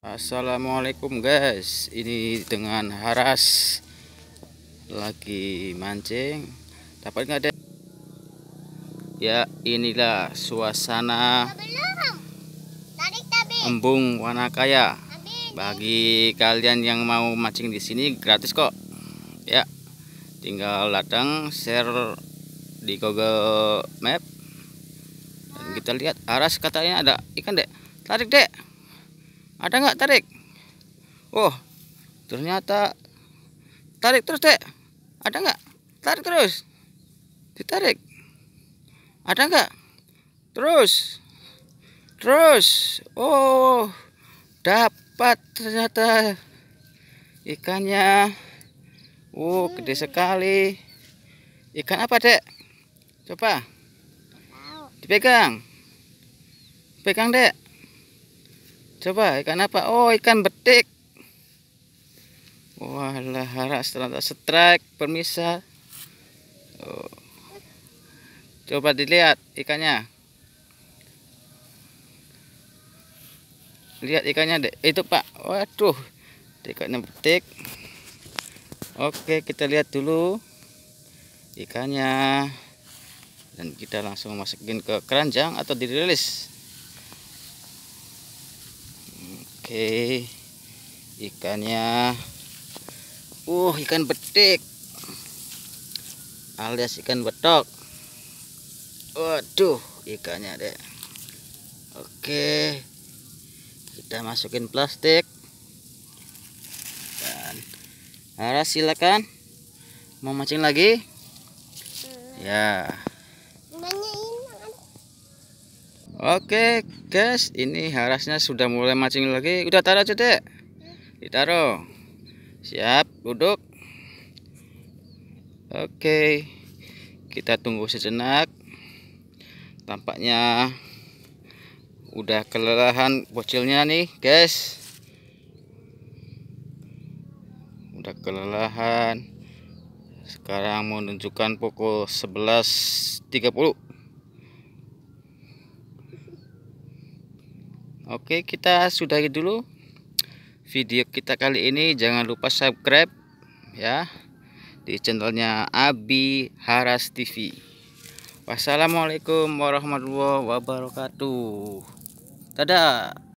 Assalamualaikum guys ini dengan haras lagi mancing dapat nggak ada ya inilah suasana embung warna kaya. bagi kalian yang mau mancing di sini gratis kok ya tinggal datang share di Google Map dan kita lihat Haras katanya ada ikan dek tarik dek ada nggak tarik oh ternyata tarik terus dek ada nggak tarik terus ditarik ada nggak terus terus oh dapat ternyata ikannya wow oh, gede sekali ikan apa dek coba dipegang pegang dek Coba ikan apa? Oh, ikan betik. Wah, lahara setelah strike permisa Oh. Coba dilihat ikannya. Lihat ikannya, deh. itu Pak. Waduh, ikannya betik. Oke, kita lihat dulu ikannya dan kita langsung masukin ke keranjang atau dirilis. Oke. Ikannya Uh, ikan betik. Alias ikan betok. Waduh, ikannya deh. Oke. Kita masukin plastik. Dan arah silakan mau mancing lagi. Ya. Oke guys, ini harasnya sudah mulai mancing lagi. Udah taruh aja dek. Ditaruh. Siap, duduk. Oke, kita tunggu sejenak. Tampaknya udah kelelahan bocilnya nih guys. Udah kelelahan. Sekarang menunjukkan pukul 11.30. Oke kita sudahi dulu video kita kali ini jangan lupa subscribe ya di channelnya Abi Haras TV Wassalamualaikum warahmatullahi wabarakatuh Dadah